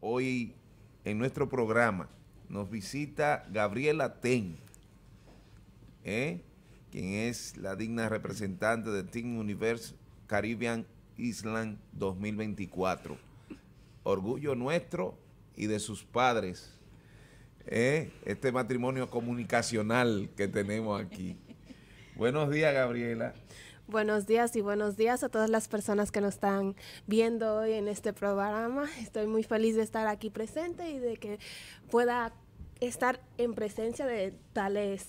Hoy en nuestro programa nos visita Gabriela Ten, ¿eh? quien es la digna representante de Team Universe Caribbean Island 2024. Orgullo nuestro y de sus padres. ¿eh? Este matrimonio comunicacional que tenemos aquí. Buenos días, Gabriela. Buenos días y buenos días a todas las personas que nos están viendo hoy en este programa. Estoy muy feliz de estar aquí presente y de que pueda estar en presencia de tales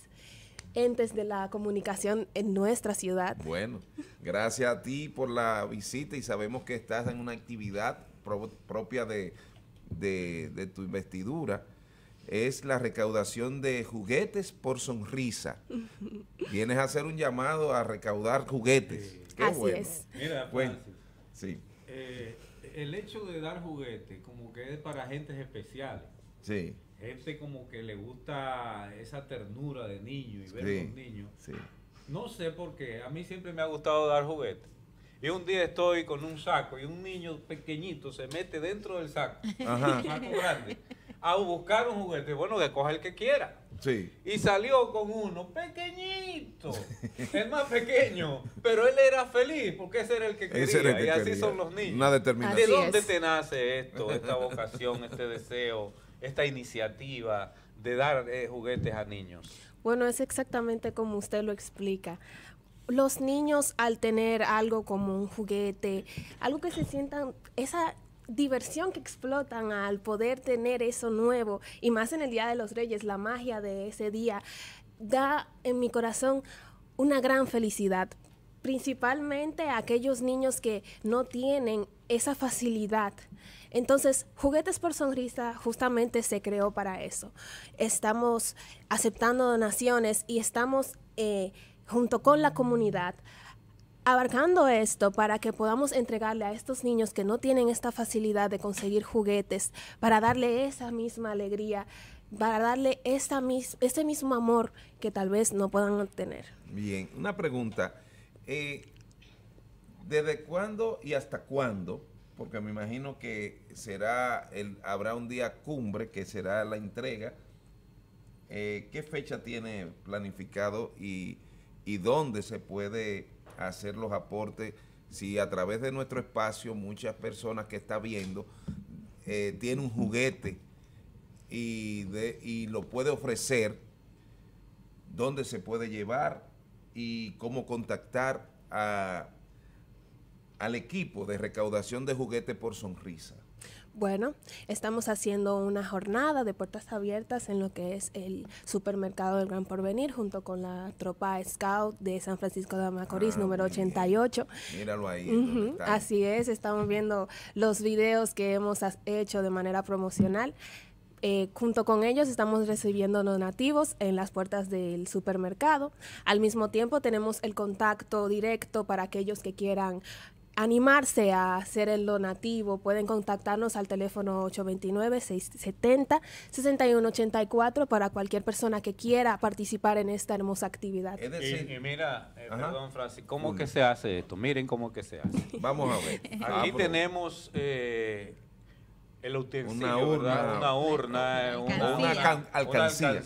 entes de la comunicación en nuestra ciudad. Bueno, gracias a ti por la visita y sabemos que estás en una actividad propia de tu investidura es la recaudación de juguetes por sonrisa. Vienes a hacer un llamado a recaudar juguetes. Mira, sí. Eh, el hecho de dar juguetes como que es para gente especiales. Sí. Gente como que le gusta esa ternura de niño y ver a un niño. Sí. No sé por qué, a mí siempre me ha gustado dar juguetes. Y un día estoy con un saco y un niño pequeñito se mete dentro del saco, Ajá a buscar un juguete. Bueno, que coja el que quiera. Sí. Y salió con uno pequeñito, el más pequeño, pero él era feliz porque ese era el que quería. y así son los niños. Una determinación. ¿De dónde te nace esto, esta vocación, este deseo, esta iniciativa de dar eh, juguetes a niños? Bueno, es exactamente como usted lo explica los niños al tener algo como un juguete, algo que se sientan, esa diversión que explotan al poder tener eso nuevo y más en el Día de los Reyes, la magia de ese día, da en mi corazón una gran felicidad, principalmente a aquellos niños que no tienen esa facilidad. Entonces, Juguetes por Sonrisa justamente se creó para eso. Estamos aceptando donaciones y estamos eh, junto con la comunidad Abarcando esto, para que podamos entregarle a estos niños que no tienen esta facilidad de conseguir juguetes, para darle esa misma alegría, para darle ese este mismo amor que tal vez no puedan obtener. Bien, una pregunta. Eh, ¿Desde cuándo y hasta cuándo? Porque me imagino que será el, habrá un día cumbre que será la entrega. Eh, ¿Qué fecha tiene planificado y, y dónde se puede hacer los aportes. Si a través de nuestro espacio muchas personas que está viendo eh, tienen un juguete y, lo puede ofrecer, dónde se puede llevar y cómo contactar al equipo de recaudación de juguetes por sonrisa. Bueno, estamos haciendo una jornada de puertas abiertas en lo que es el supermercado del Gran Porvenir junto con la tropa Scout de San Francisco de Macorís ah, número 88. Míralo ahí. Así es, estamos viendo los videos que hemos hecho de manera promocional. Eh, junto con ellos estamos recibiendo donativos en las puertas del supermercado. Al mismo tiempo tenemos el contacto directo para aquellos que quieran animarse a hacer el donativo, pueden contactarnos al teléfono 829-670-6184 para cualquier persona que quiera participar en esta hermosa actividad. Es decir, mira, eh, perdón, Francis, ¿cómo que se hace esto? Miren cómo que se hace. Vamos a ver. Aquí ah, tenemos... Eh, el una urna, una, urna, una, alcancía.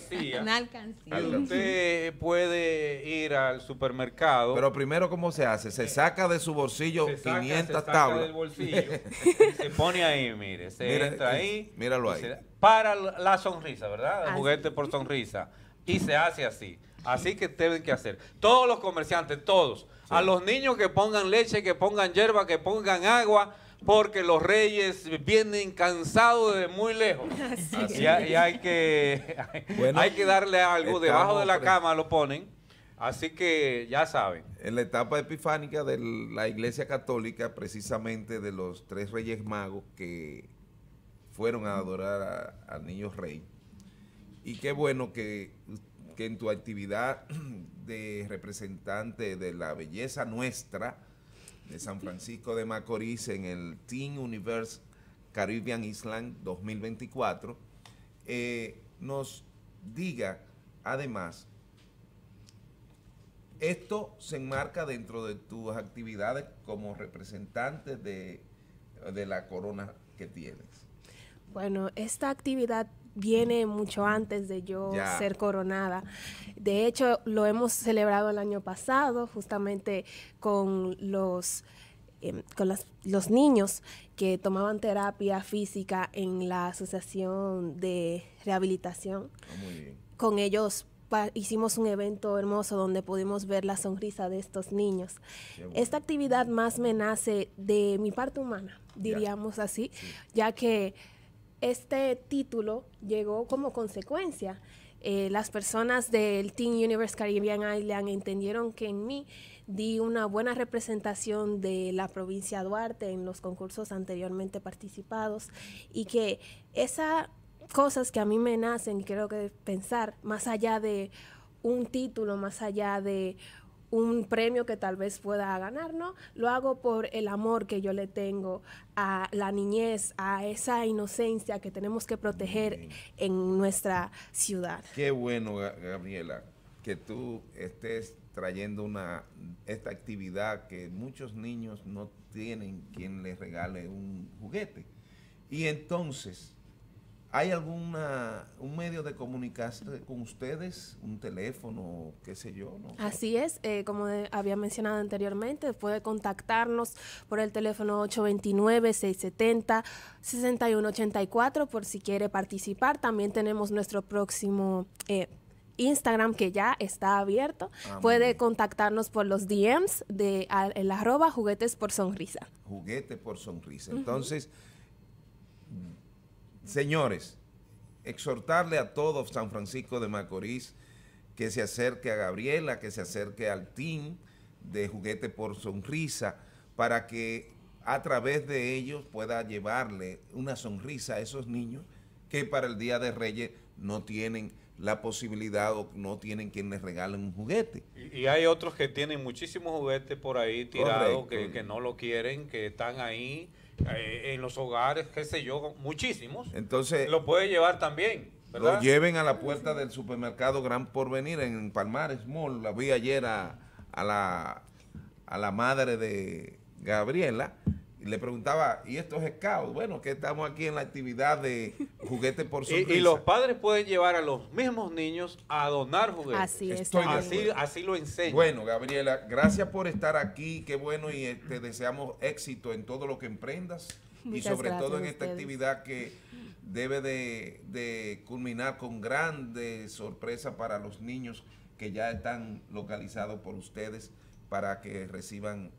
usted puede ir al supermercado. Pero primero, ¿cómo se hace? Se saca de su bolsillo 500 tablas. se Saca del bolsillo se pone ahí, mire. Se entra ahí. Míralo ahí. para la sonrisa, ¿verdad? El juguete por sonrisa. Y se hace así. Así que tienen que hacer. Todos los comerciantes, todos. A los niños que pongan leche, que pongan hierba, que pongan agua porque los reyes vienen cansados de muy lejos. y, hay, que, hay que darle algo. Debajo de la cama lo ponen. Así que ya saben. En la etapa epifánica de la Iglesia Católica, precisamente de los tres reyes magos que fueron a adorar al niño rey. Y qué bueno que, que en tu actividad de representante de la belleza nuestra, de San Francisco de Macorís en el Teen Universe Caribbean Island 2024, eh, nos diga además, esto se enmarca dentro de tus actividades como representante de, de la corona que tienes. Bueno, esta actividad viene mucho antes de yo ser coronada. De hecho, lo hemos celebrado el año pasado, justamente con los em, con los niños que tomaban terapia física en la Asociación de Rehabilitación. Ah, con ellos hicimos un evento hermoso donde pudimos ver la sonrisa de estos niños. Esta actividad más me nace de mi parte humana, diríamos así, ya que este título llegó como consecuencia. Eh, las personas del Team Universe Caribbean Island entendieron que en mí di una buena representación de la provincia Duarte en los concursos anteriormente participados y que esas cosas que a mí me nacen, creo que pensar más allá de un título, más allá de un premio que tal vez pueda ganar, ¿no? Lo hago por el amor que yo le tengo a la niñez, a esa inocencia que tenemos que proteger en nuestra ciudad. Qué bueno, Gabriela, que tú estés trayendo una esta actividad que muchos niños no tienen quien les regale un juguete. Y entonces, ¿Hay algún un medio de comunicarse con ustedes? ¿Un teléfono, qué sé yo? Así es, eh, como había mencionado anteriormente, puede contactarnos por el teléfono 829-670-6184 por si quiere participar. También tenemos nuestro próximo... Eh, Instagram que ya está abierto. Ah, puede contactarnos por los DMs de el arroba juguetes por sonrisa. Juguetes por sonrisa. Entonces, Señores, exhortarle a todos San Francisco de Macorís que se acerque a Gabriela, que se acerque al team de Juguete por Sonrisa, para que a través de ellos pueda llevarle una sonrisa a esos niños que para el Día de Reyes no tienen la posibilidad o no tienen quien les regale un juguete. Y, hay otros que tienen muchísimos juguetes por ahí tirados que no lo quieren, que están ahí eh, en los hogares, qué sé yo, muchísimos. Entonces. Lo puede llevar también. Lo lleven a la puerta del supermercado Gran Porvenir en Palmares Mall. La vi ayer la, a la madre de Gabriela y le preguntaba, ¿y esto es scouts? Bueno, que estamos aquí en la actividad de Juguetes por sorpresa. y, los padres pueden llevar a los mismos niños a donar juguetes. Así es. Así, así, lo enseño. Bueno, Gabriela, gracias por estar aquí. Qué bueno y te este, deseamos éxito en todo lo que emprendas. y sobre todo en esta actividad que debe de, culminar con grandes sorpresas para los niños que ya están localizados por ustedes para que reciban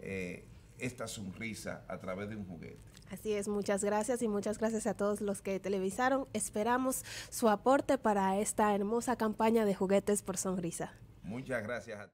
eh, esta sonrisa a través de un juguete. Así es, muchas gracias y muchas gracias a todos los que televisaron. Esperamos su aporte para esta hermosa campaña de juguetes por sonrisa. Muchas gracias a